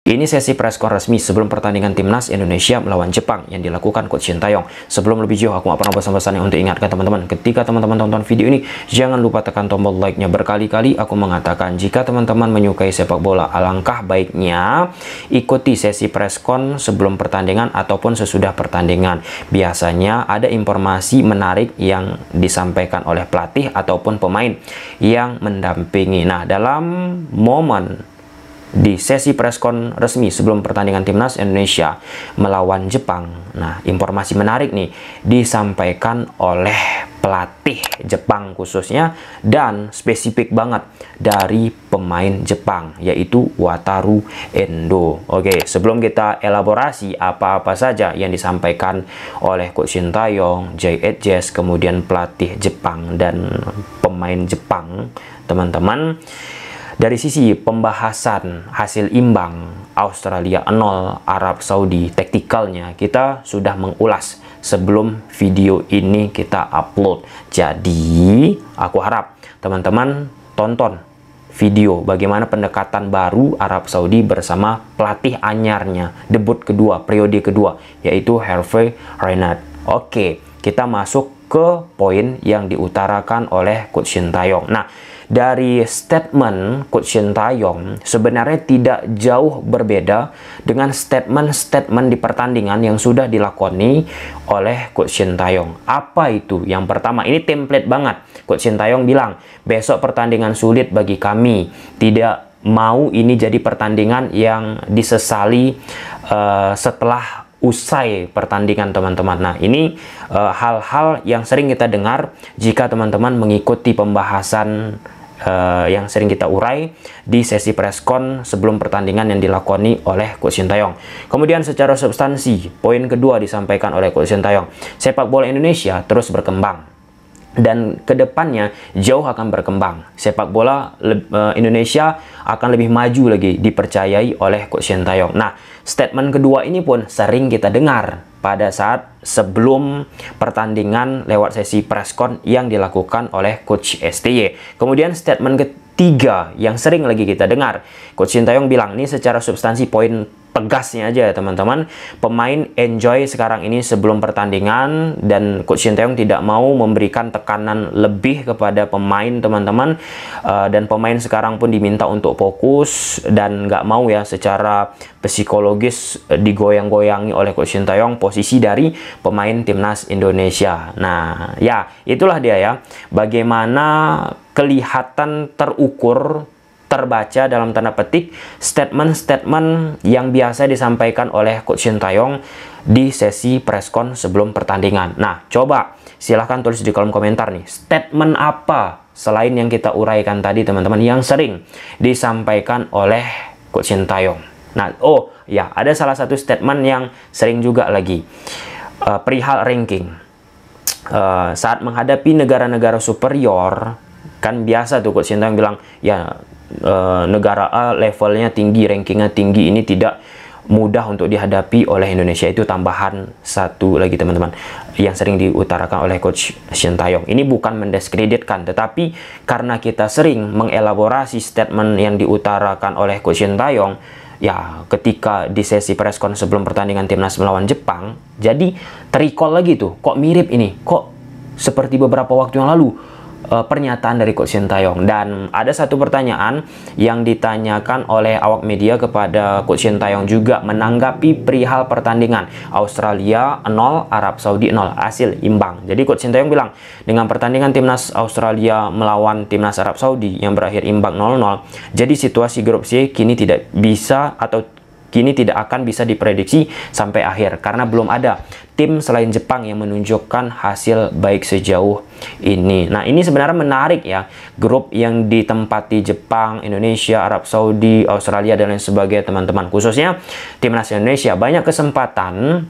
Ini sesi press preskon resmi sebelum pertandingan timnas Indonesia melawan Jepang yang dilakukan Coach Taeyong. Sebelum lebih jauh, aku gak pernah pesan-pesan untuk ingatkan teman-teman, ketika teman-teman tonton video ini, jangan lupa tekan tombol like-nya berkali-kali. Aku mengatakan, jika teman-teman menyukai sepak bola, alangkah baiknya ikuti sesi press preskon sebelum pertandingan ataupun sesudah pertandingan. Biasanya ada informasi menarik yang disampaikan oleh pelatih ataupun pemain yang mendampingi. Nah, dalam momen di sesi preskon resmi sebelum pertandingan timnas Indonesia melawan Jepang. Nah, informasi menarik nih disampaikan oleh pelatih Jepang khususnya dan spesifik banget dari pemain Jepang yaitu Wataru Endo. Oke, sebelum kita elaborasi apa-apa saja yang disampaikan oleh Coach Shin Taeyong, kemudian pelatih Jepang dan pemain Jepang, teman-teman. Dari sisi pembahasan hasil imbang Australia 0 Arab Saudi taktikalnya kita sudah mengulas sebelum video ini kita upload. Jadi aku harap teman-teman tonton video bagaimana pendekatan baru Arab Saudi bersama pelatih anyarnya debut kedua periode kedua yaitu Hervé Renard. Oke, kita masuk ke poin yang diutarakan oleh Coach Shin Taeyong. Nah, dari statement coach Sintayong sebenarnya tidak jauh berbeda dengan statement-statement di pertandingan yang sudah dilakoni oleh coach Sintayong. Apa itu? Yang pertama, ini template banget. Coach Sintayong bilang, besok pertandingan sulit bagi kami. Tidak mau ini jadi pertandingan yang disesali uh, setelah usai pertandingan teman-teman. Nah ini eh, hal-hal uh, -hal yang sering kita dengar jika teman-teman mengikuti pembahasan uh, yang sering kita urai di sesi preskon sebelum pertandingan yang dilakoni oleh Coach Sintayong. Kemudian secara substansi, poin kedua disampaikan oleh Coach Sintayong, sepak bola Indonesia terus berkembang dan kedepannya jauh akan berkembang. Sepak bola le, eh, Indonesia akan lebih maju lagi dipercayai oleh Coach Sintayong. Nah, statement kedua ini pun sering kita dengar pada saat sebelum pertandingan lewat sesi preskon yang dilakukan oleh coach STY. Kemudian statement ketiga yang sering lagi kita dengar, coach Sintayong bilang ini secara substansi poin tegasnya aja ya teman-teman pemain enjoy sekarang ini sebelum pertandingan dan coach Shin tidak mau memberikan tekanan lebih kepada pemain teman-teman uh, dan pemain sekarang pun diminta untuk fokus dan nggak mau ya secara psikologis digoyang-goyangi oleh coach Shin posisi dari pemain timnas Indonesia nah ya itulah dia ya bagaimana kelihatan terukur terbaca dalam tanda petik statement-statement yang biasa disampaikan oleh Coach Shin Taeyong di sesi preskon sebelum pertandingan. Nah, coba silahkan tulis di kolom komentar nih, statement apa selain yang kita uraikan tadi teman-teman yang sering disampaikan oleh Coach Shin Taeyong. Nah, oh ya, ada salah satu statement yang sering juga lagi uh, perihal ranking. Uh, saat menghadapi negara-negara superior, kan biasa tuh Coach Sintayong bilang ya Eh, negara A levelnya tinggi, rankingnya tinggi ini tidak mudah untuk dihadapi oleh Indonesia itu tambahan satu lagi teman-teman yang sering diutarakan oleh coach Shin Taeyong. Ini bukan mendiskreditkan tetapi karena kita sering mengelaborasi statement yang diutarakan oleh coach Shin Taeyong ya ketika di sesi preskon sebelum pertandingan timnas melawan Jepang jadi terikol lagi tuh kok mirip ini kok seperti beberapa waktu yang lalu uh, pernyataan dari Coach Sintayong dan ada satu pertanyaan yang ditanyakan oleh awak media kepada Coach Sintayong juga menanggapi perihal pertandingan Australia 0 Arab Saudi 0 hasil imbang. Jadi Coach Sintayong bilang dengan pertandingan timnas Australia melawan timnas Arab Saudi yang berakhir imbang 0-0, jadi situasi grup C kini tidak bisa atau kini tidak akan bisa diprediksi sampai akhir karena belum ada tim selain Jepang yang menunjukkan hasil baik sejauh ini. Nah, ini sebenarnya menarik ya. Grup yang ditempati Jepang, Indonesia, Arab Saudi, Australia dan lain sebagainya teman-teman. Khususnya timnas Indonesia banyak kesempatan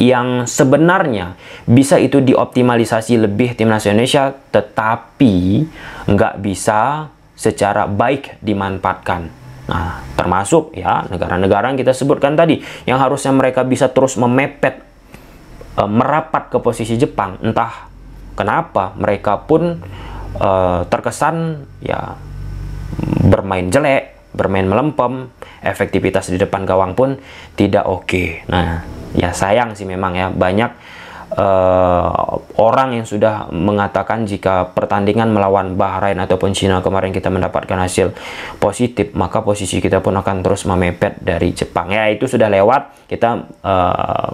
yang sebenarnya bisa itu dioptimalisasi lebih timnas Indonesia tetapi nggak bisa secara baik dimanfaatkan Nah, termasuk ya negara-negara yang kita sebutkan tadi yang harusnya mereka bisa terus memepet e, merapat ke posisi Jepang. Entah kenapa mereka pun e, terkesan ya bermain jelek, bermain melempem, efektivitas di depan gawang pun tidak oke. Okay. Nah, ya sayang sih memang ya banyak uh, orang yang sudah mengatakan jika pertandingan melawan Bahrain ataupun Cina kemarin kita mendapatkan hasil positif, maka posisi kita pun akan terus memepet dari Jepang. Ya, itu sudah lewat. Kita uh,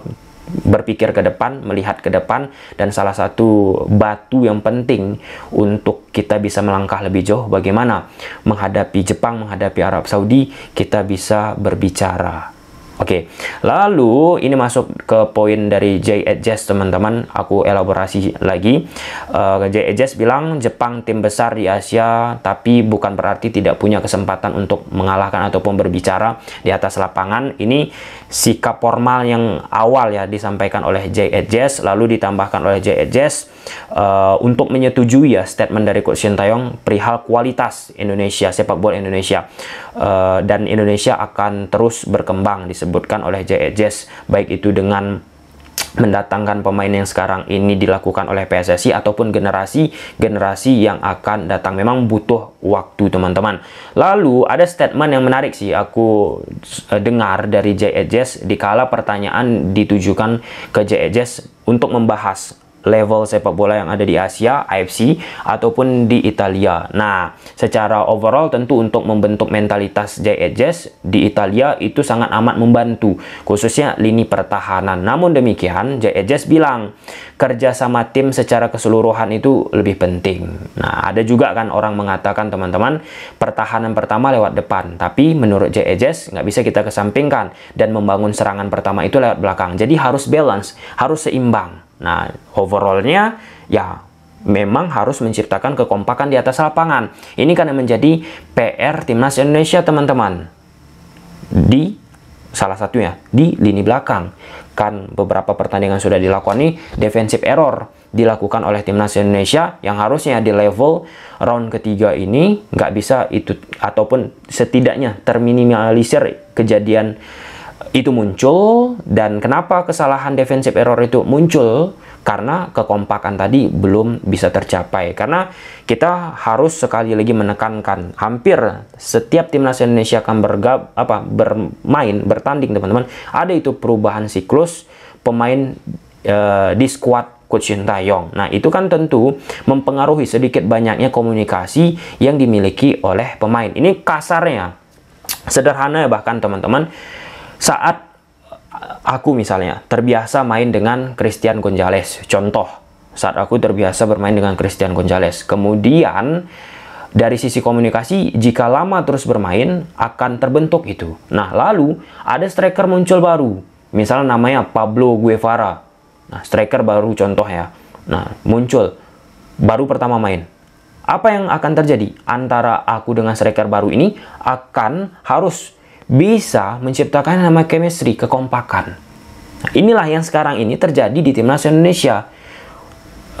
berpikir ke depan, melihat ke depan, dan salah satu batu yang penting untuk kita bisa melangkah lebih jauh bagaimana menghadapi Jepang, menghadapi Arab Saudi, kita bisa berbicara Oke, lalu ini masuk ke poin dari Jay Edges teman-teman. Aku elaborasi lagi. Uh, Jay Edges bilang Jepang tim besar di Asia, tapi bukan berarti tidak punya kesempatan untuk mengalahkan ataupun berbicara di atas lapangan. Ini sikap formal yang awal ya disampaikan oleh Jay Edges, lalu ditambahkan oleh Jay Edges uh, untuk menyetujui ya statement dari Coach Sintayong perihal kualitas Indonesia sepak bola Indonesia uh, dan Indonesia akan terus berkembang di disebutkan oleh J.E. baik itu dengan mendatangkan pemain yang sekarang ini dilakukan oleh PSSI ataupun generasi-generasi yang akan datang memang butuh waktu teman-teman. Lalu ada statement yang menarik sih aku dengar dari J.E. dikala pertanyaan ditujukan ke J.E. untuk membahas level sepak bola yang ada di Asia, AFC, ataupun di Italia. Nah, secara overall tentu untuk membentuk mentalitas JHS di Italia itu sangat amat membantu, khususnya lini pertahanan. Namun demikian, JHS bilang, kerja sama tim secara keseluruhan itu lebih penting. Nah, ada juga kan orang mengatakan, teman-teman, pertahanan pertama lewat depan. Tapi menurut JHS, nggak bisa kita kesampingkan dan membangun serangan pertama itu lewat belakang. Jadi harus balance, harus seimbang. Nah, overallnya ya memang harus menciptakan kekompakan di atas lapangan. Ini kan yang menjadi PR timnas Indonesia teman-teman. Di salah satunya di lini belakang. Kan beberapa pertandingan sudah dilakukan nih, defensive error dilakukan oleh timnas Indonesia yang harusnya di level round ketiga ini nggak bisa itu ataupun setidaknya terminimalisir kejadian itu muncul dan kenapa kesalahan defensive error itu muncul karena kekompakan tadi belum bisa tercapai karena kita harus sekali lagi menekankan hampir setiap timnas Indonesia akan bergab apa bermain bertanding teman-teman ada itu perubahan siklus pemain e, di squad Coach Shin Nah, itu kan tentu mempengaruhi sedikit banyaknya komunikasi yang dimiliki oleh pemain. Ini kasarnya, sederhana bahkan teman-teman saat aku misalnya terbiasa main dengan Christian Gonzalez, contoh saat aku terbiasa bermain dengan Christian Gonzalez. Kemudian dari sisi komunikasi, jika lama terus bermain, akan terbentuk itu. Nah, lalu ada striker muncul baru. Misalnya namanya Pablo Guevara. Nah, striker baru contoh ya. Nah, muncul. Baru pertama main. Apa yang akan terjadi? Antara aku dengan striker baru ini akan harus bisa menciptakan nama chemistry, kekompakan. Nah, inilah yang sekarang ini terjadi di timnas Indonesia.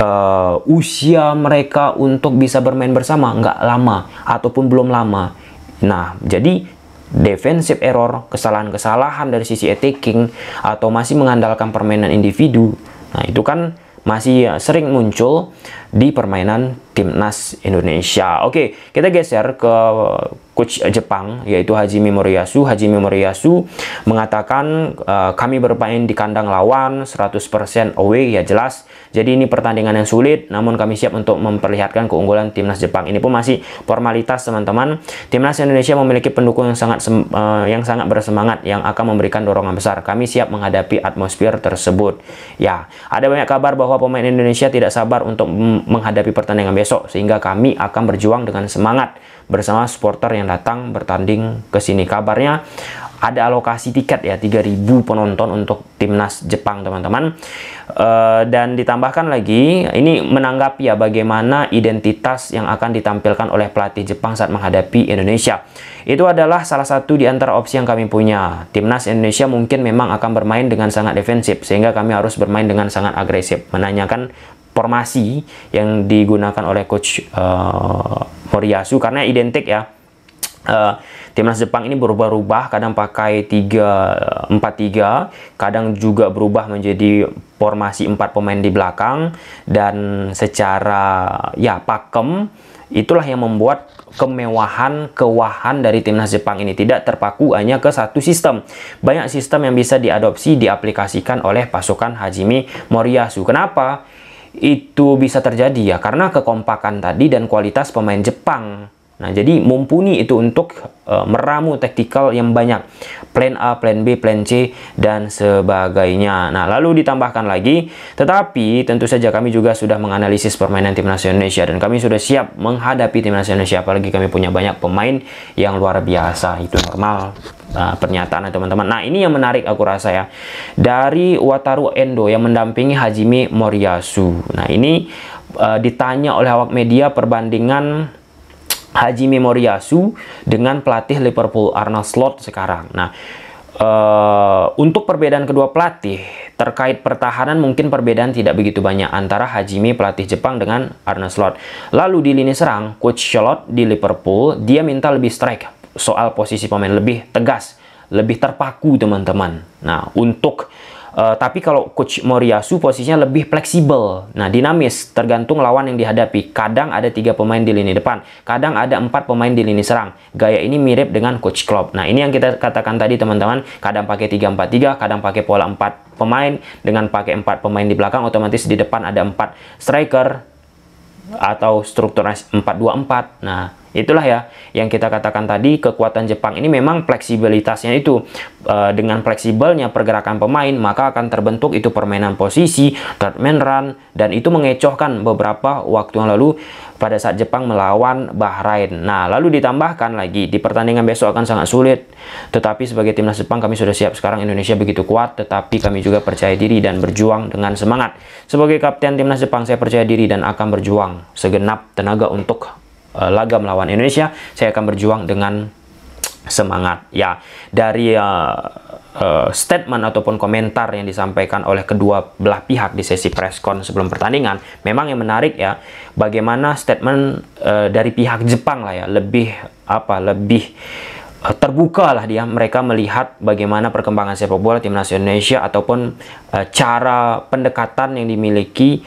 Uh, usia mereka untuk bisa bermain bersama nggak lama ataupun belum lama. Nah, jadi defensive error, kesalahan-kesalahan dari sisi attacking atau masih mengandalkan permainan individu. Nah, itu kan masih eh, sering muncul di permainan timnas Indonesia. Oke, kita geser ke coach eh, Jepang yaitu Hajime Moriyasu. Hajime Moriyasu mengatakan e, kami bermain di kandang lawan 100% away ya jelas. Jadi ini pertandingan yang sulit namun kami siap untuk memperlihatkan keunggulan timnas Jepang. Ini pun masih formalitas teman-teman. Timnas Indonesia memiliki pendukung yang sangat e, yang sangat bersemangat yang akan memberikan dorongan besar. Kami siap menghadapi atmosfer tersebut. Ya, ada banyak kabar bahwa pemain Indonesia tidak sabar untuk menghadapi pertandingan besok sehingga kami akan berjuang dengan semangat bersama supporter yang datang bertanding ke sini. Kabarnya ada alokasi tiket ya 3000 penonton untuk timnas Jepang teman-teman e, dan ditambahkan lagi ini menanggapi ya bagaimana identitas yang akan ditampilkan oleh pelatih Jepang saat menghadapi Indonesia itu adalah salah satu di antara opsi yang kami punya timnas Indonesia mungkin memang akan bermain dengan sangat defensif sehingga kami harus bermain dengan sangat agresif menanyakan formasi yang digunakan oleh coach uh, Moriyasu karena identik ya uh, timnas Jepang ini berubah-ubah kadang pakai 3 4 3 kadang juga berubah menjadi formasi 4 pemain di belakang dan secara ya pakem itulah yang membuat kemewahan kewahan dari timnas Jepang ini tidak terpaku hanya ke satu sistem banyak sistem yang bisa diadopsi diaplikasikan oleh pasukan Hajime Moriyasu kenapa itu bisa terjadi ya karena kekompakan tadi dan kualitas pemain Jepang Nah, jadi mumpuni itu untuk uh, meramu taktikal yang banyak. Plan A, plan B, plan C, dan sebagainya. Nah, lalu ditambahkan lagi, tetapi tentu saja kami juga sudah menganalisis permainan timnas Indonesia dan kami sudah siap menghadapi timnas Indonesia apalagi kami punya banyak pemain yang luar biasa. Itu normal uh, pernyataan teman-teman. Nah, ini yang menarik aku rasa ya. Dari Wataru Endo yang mendampingi Hajime Moriyasu. Nah, ini uh, ditanya oleh awak media perbandingan Memori Memoriasu dengan pelatih Liverpool Arnold Slot sekarang. Nah, Uh, untuk perbedaan kedua pelatih terkait pertahanan mungkin perbedaan tidak begitu banyak antara Hajime pelatih Jepang dengan Arne Slot. Lalu di lini serang, coach Slot di Liverpool dia minta lebih strike soal posisi pemain lebih tegas, lebih terpaku teman-teman. Nah, untuk Uh, tapi kalau coach Moriyasu posisinya lebih fleksibel. Nah, dinamis tergantung lawan yang dihadapi. Kadang ada tiga pemain di lini depan, kadang ada empat pemain di lini serang. Gaya ini mirip dengan coach Klopp. Nah, ini yang kita katakan tadi teman-teman, kadang pakai 3-4-3, kadang pakai pola empat pemain dengan pakai empat pemain di belakang otomatis di depan ada empat striker atau struktur 4-2-4. Nah, Itulah ya yang kita katakan tadi kekuatan Jepang ini memang fleksibilitasnya itu e, dengan fleksibelnya pergerakan pemain maka akan terbentuk itu permainan posisi, third man run dan itu mengecohkan beberapa waktu yang lalu pada saat Jepang melawan Bahrain. Nah, lalu ditambahkan lagi di pertandingan besok akan sangat sulit. Tetapi sebagai timnas Jepang kami sudah siap sekarang Indonesia begitu kuat tetapi kami juga percaya diri dan berjuang dengan semangat. Sebagai kapten timnas Jepang saya percaya diri dan akan berjuang segenap tenaga untuk uh, laga melawan Indonesia, saya akan berjuang dengan semangat. Ya, dari uh, uh, statement ataupun komentar yang disampaikan oleh kedua belah pihak di sesi preskon sebelum pertandingan, memang yang menarik ya, bagaimana statement uh, dari pihak Jepang lah ya, lebih apa, lebih terbuka lah dia mereka melihat bagaimana perkembangan sepak bola timnas Indonesia ataupun e, cara pendekatan yang dimiliki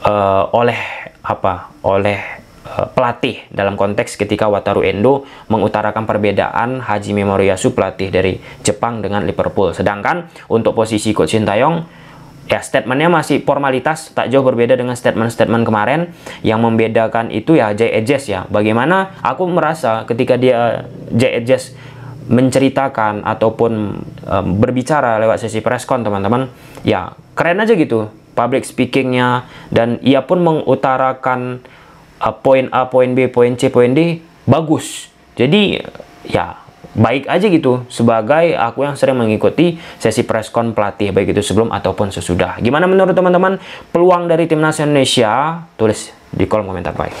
e, oleh apa oleh Eh, pelatih dalam konteks ketika Wataru Endo mengutarakan perbedaan Haji Moriyasu pelatih dari Jepang dengan Liverpool. Sedangkan untuk posisi Coach Sintayong ya statementnya masih formalitas tak jauh berbeda dengan statement-statement kemarin yang membedakan itu ya Jay Edges ya bagaimana aku merasa ketika dia Jay Edges menceritakan ataupun um, berbicara lewat sesi presscon teman-teman ya keren aja gitu public speakingnya dan ia pun mengutarakan uh, poin A, poin B, poin C, poin D bagus. Jadi ya baik aja gitu sebagai aku yang sering mengikuti sesi preskon pelatih baik itu sebelum ataupun sesudah. Gimana menurut teman-teman peluang dari timnas Indonesia? Tulis di kolom komentar baik.